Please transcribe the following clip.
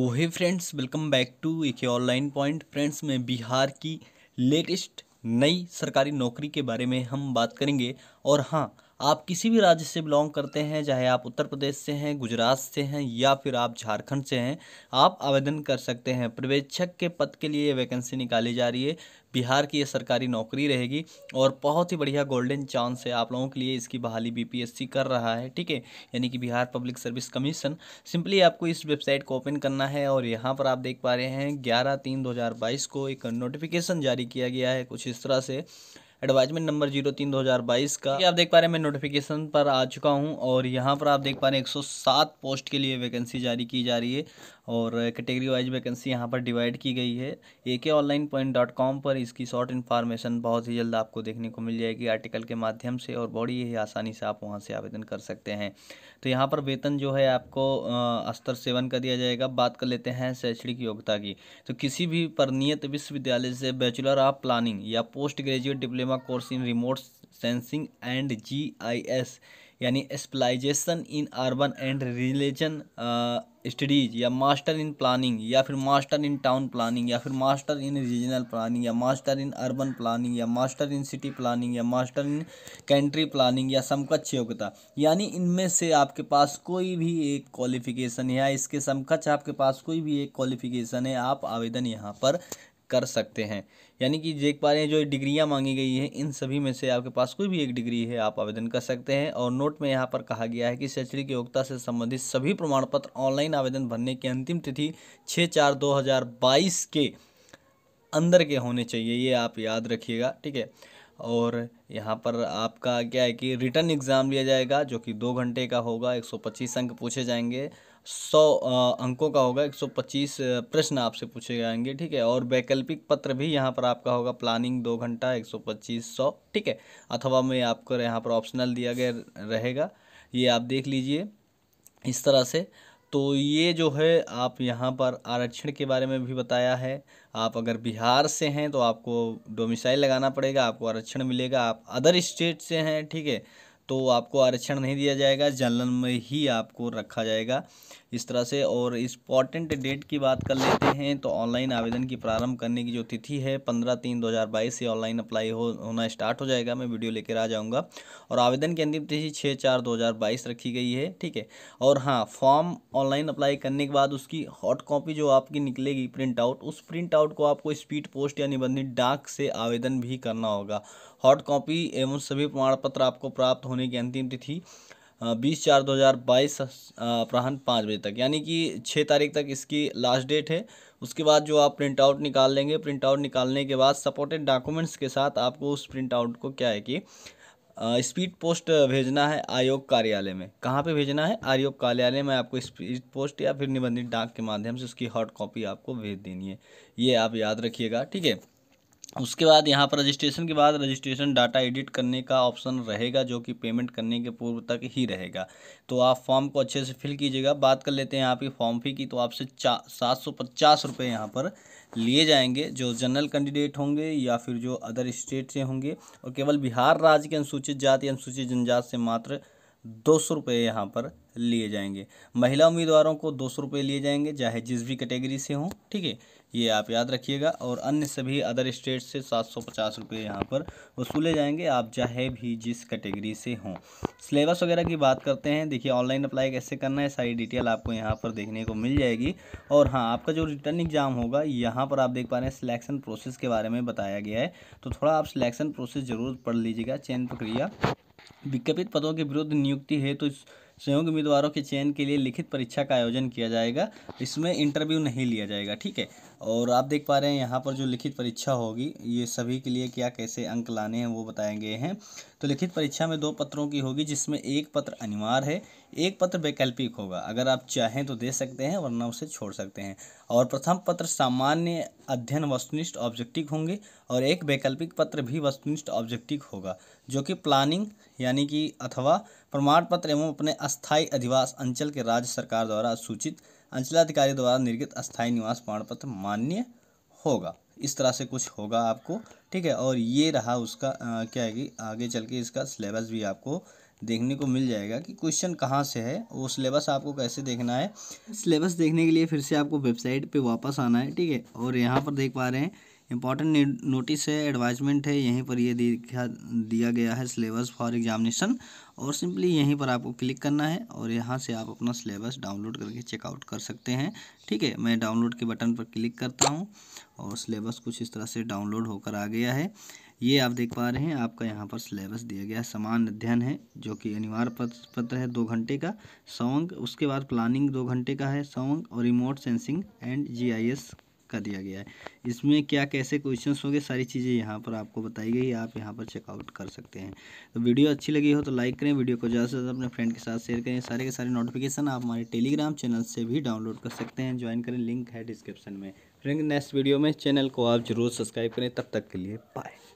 ओहे तो friends welcome back to एक ऑनलाइन पॉइंट फ्रेंड्स में बिहार की लेटेस्ट नई सरकारी नौकरी के बारे में हम बात करेंगे और हाँ आप किसी भी राज्य से बिलोंग करते हैं चाहे आप उत्तर प्रदेश से हैं गुजरात से हैं या फिर आप झारखंड से हैं आप आवेदन कर सकते हैं पर्यवेक्षक के पद के लिए ये वैकेंसी निकाली जा रही है बिहार की ये सरकारी नौकरी रहेगी और बहुत ही बढ़िया गोल्डन चांस है आप लोगों के लिए इसकी बहाली बीपीएससी कर रहा है ठीक है यानी कि Bihar public service commission simply आपको इस वेबसाइट को ओपन करना है और यहाँ पर आप देख पा रहे हैं ग्यारह तीन दो को एक नोटिफिकेशन जारी किया गया है कुछ इस तरह से एडवाइजमेंट नंबर जीरो तीन दो हज़ार बाईस का आप देख पा रहे हैं मैं नोटिफिकेशन पर आ चुका हूँ और यहाँ पर आप देख पा रहे हैं एक सौ सात पोस्ट के लिए वैकेंसी जारी की जा रही है और कैटेगरी वाइज वैकेंसी यहाँ पर डिवाइड की गई है ए के ऑनलाइन पॉइंट डॉट कॉम पर इसकी शॉर्ट इन्फॉर्मेशन बहुत ही जल्द आपको देखने को मिल जाएगी आर्टिकल के माध्यम से और बड़ी ही आसानी से आप वहाँ से आवेदन कर सकते हैं तो यहाँ पर वेतन जो है आपको स्तर सेवन का दिया जाएगा बात कर लेते हैं शैक्षणिक योग्यता की तो किसी भी परनियत विश्वविद्यालय से बैचलर ऑफ प्लानिंग या post graduate diploma diploma course in remote sensing and GIS यानी specialisation in urban and regional studies या मास्टर इन प्लानिंग या फिर मास्टर इन टाउन प्लानिंग या फिर मास्टर इन रीजनल प्लानिंग या मास्टर इन अर्बन प्लानिंग या master in city planning या master in country planning या समकक्ष योग्यता यानी इनमें से आपके पास कोई भी एक क्वालिफिकेशन है या इसके समकक्ष आपके पास कोई भी एक क्वालिफिकेशन है आप आवेदन यहाँ पर कर सकते हैं यानी कि देख पा रहे हैं जो डिग्रियां मांगी गई हैं इन सभी में से आपके पास कोई भी एक डिग्री है आप आवेदन कर सकते हैं और नोट में यहाँ पर कहा गया है कि शैक्षणिक योग्यता से संबंधित सभी प्रमाण पत्र ऑनलाइन आवेदन भरने की अंतिम तिथि छः चार दो हज़ार बाईस के अंदर के होने चाहिए ये आप याद रखिएगा ठीक है और यहाँ पर आपका क्या है कि रिटर्न एग्ज़ाम लिया जाएगा जो कि दो घंटे का होगा 125 अंक पूछे जाएंगे सौ अंकों का होगा एक सौ पच्चीस प्रश्न आपसे पूछे जाएंगे ठीक है और वैकल्पिक पत्र भी यहाँ पर आपका होगा प्लानिंग दो घंटा एक सौ पच्चीस सौ ठीक है अथवा में आपको यहाँ पर ऑप्शनल दिया गया रहेगा ये आप देख लीजिए इस तरह से तो ये जो है आप यहाँ पर आरक्षण के बारे में भी बताया है आप अगर बिहार से हैं तो आपको डोमिसाइल लगाना पड़ेगा आपको आरक्षण मिलेगा आप अदर स्टेट से हैं ठीक है तो आपको आरक्षण नहीं दिया जाएगा जनरल में ही आपको रखा जाएगा इस तरह से और इम्पॉर्टेंट डेट की बात कर लेते हैं तो ऑनलाइन आवेदन की प्रारंभ करने की जो तिथि है पंद्रह तीन दो हज़ार बाईस से ऑनलाइन अप्लाई हो होना स्टार्ट हो जाएगा मैं वीडियो लेकर आ जाऊँगा और आवेदन की अंतिम तिथि छः चार दो हज़ार बाईस रखी गई है ठीक है और हाँ फॉर्म ऑनलाइन अप्लाई करने के बाद उसकी हॉट कॉपी जो आपकी निकलेगी प्रिंट आउट उस प्रिंट आउट को आपको स्पीड पोस्ट या निबंधित डाक से आवेदन भी करना होगा हॉट कॉपी एवं सभी प्रमाण पत्र आपको प्राप्त होने की अंतिम तिथि बीस चार दो हज़ार बाईस अपराहन पाँच बजे तक यानी कि छः तारीख तक इसकी लास्ट डेट है उसके बाद जो आप प्रिंट आउट निकाल लेंगे प्रिंट आउट निकालने के बाद सपोर्टेड डॉक्यूमेंट्स के साथ आपको उस प्रिंट आउट को क्या है कि स्पीड पोस्ट भेजना है आयोग कार्यालय में कहाँ पे भेजना है आयोग कार्यालय में आपको स्पीड पोस्ट या फिर निबंधित डाक के माध्यम से उसकी हॉट कॉपी आपको भेज देनी है ये आप याद रखिएगा ठीक है उसके बाद यहाँ पर रजिस्ट्रेशन के बाद रजिस्ट्रेशन डाटा एडिट करने का ऑप्शन रहेगा जो कि पेमेंट करने के पूर्व तक ही रहेगा तो आप फॉर्म को अच्छे से फिल कीजिएगा बात कर लेते हैं यहाँ की फॉर्म फी की तो आपसे चा सात सौ पचास रुपये यहाँ पर लिए जाएंगे जो जनरल कैंडिडेट होंगे या फिर जो अदर स्टेट से होंगे और केवल बिहार राज्य के अनुसूचित जाति अनुसूचित जनजात से मात्र दो सौ रुपये यहाँ पर लिए जाएंगे महिला उम्मीदवारों को दो सौ रुपये लिए जाएंगे चाहे जिस भी कैटेगरी से हों ठीक है ये आप याद रखिएगा और अन्य सभी अदर स्टेट से सात सौ पचास रुपये यहाँ पर वसूले जाएंगे आप चाहे भी जिस कैटेगरी से हों सिलेबस वगैरह की बात करते हैं देखिए ऑनलाइन अप्लाई कैसे करना है सारी डिटेल आपको यहाँ पर देखने को मिल जाएगी और हाँ आपका जो रिटर्न एग्ज़ाम होगा यहाँ पर आप देख पा रहे हैं सिलेक्शन प्रोसेस के बारे में बताया गया है तो थोड़ा आप सिलेक्शन प्रोसेस ज़रूर पढ़ लीजिएगा चयन प्रक्रिया विज्ञापित पदों के विरुद्ध नियुक्ति है तो संयोग उम्मीदवारों के चयन के लिए लिखित परीक्षा का आयोजन किया जाएगा इसमें इंटरव्यू नहीं लिया जाएगा ठीक है और आप देख पा रहे हैं यहाँ पर जो लिखित परीक्षा होगी ये सभी के लिए क्या कैसे अंक लाने हैं वो बताए गए हैं तो लिखित परीक्षा में दो पत्रों की होगी जिसमें एक पत्र अनिवार्य है एक पत्र वैकल्पिक होगा अगर आप चाहें तो दे सकते हैं वरना उसे छोड़ सकते हैं और प्रथम पत्र सामान्य अध्ययन वस्तुनिष्ठ ऑब्जेक्टिव होंगे और एक वैकल्पिक पत्र भी वस्तुनिष्ठ ऑब्जेक्टिव होगा जो कि प्लानिंग यानी कि अथवा प्रमाण पत्र एवं अपने अस्थायी अधिवास अंचल के राज्य सरकार द्वारा सूचित अंचलाधिकारी द्वारा निर्गत स्थायी निवास प्रमाण पत्र मान्य होगा इस तरह से कुछ होगा आपको ठीक है और ये रहा उसका आ, क्या है कि आगे चल के इसका सिलेबस भी आपको देखने को मिल जाएगा कि क्वेश्चन कहाँ से है वो सिलेबस आपको कैसे देखना है सिलेबस देखने के लिए फिर से आपको वेबसाइट पे वापस आना है ठीक है और यहाँ पर देख पा रहे हैं इम्पॉर्टेंट नोटिस है एडवाइजमेंट है यहीं पर ये दिखा दिया गया है सिलेबस फॉर एग्जामिनेशन और सिंपली यहीं पर आपको क्लिक करना है और यहाँ से आप अपना सिलेबस डाउनलोड करके चेकआउट कर सकते हैं ठीक है मैं डाउनलोड के बटन पर क्लिक करता हूँ और सिलेबस कुछ इस तरह से डाउनलोड होकर आ गया है ये आप देख पा रहे हैं आपका यहाँ पर सिलेबस दिया गया है समान अध्ययन है जो कि अनिवार्य पत्र है दो घंटे का सॉन्ग उसके बाद प्लानिंग दो घंटे का है सॉन्ग और रिमोट सेंसिंग एंड जीआईएस का दिया गया है इसमें क्या कैसे क्वेश्चन होंगे सारी चीज़ें यहाँ पर आपको बताई गई आप यहाँ पर चेकआउट कर सकते हैं तो वीडियो अच्छी लगी हो तो लाइक करें वीडियो को ज़्यादा से ज़्यादा अपने फ्रेंड के साथ शेयर करें सारे के सारे नोटिफिकेशन आप हमारे टेलीग्राम चैनल से भी डाउनलोड कर सकते हैं ज्वाइन करें लिंक है डिस्क्रिप्शन में फ्रेंड नेक्स्ट वीडियो में चैनल को आप जरूर सब्सक्राइब करें तब तक के लिए बाय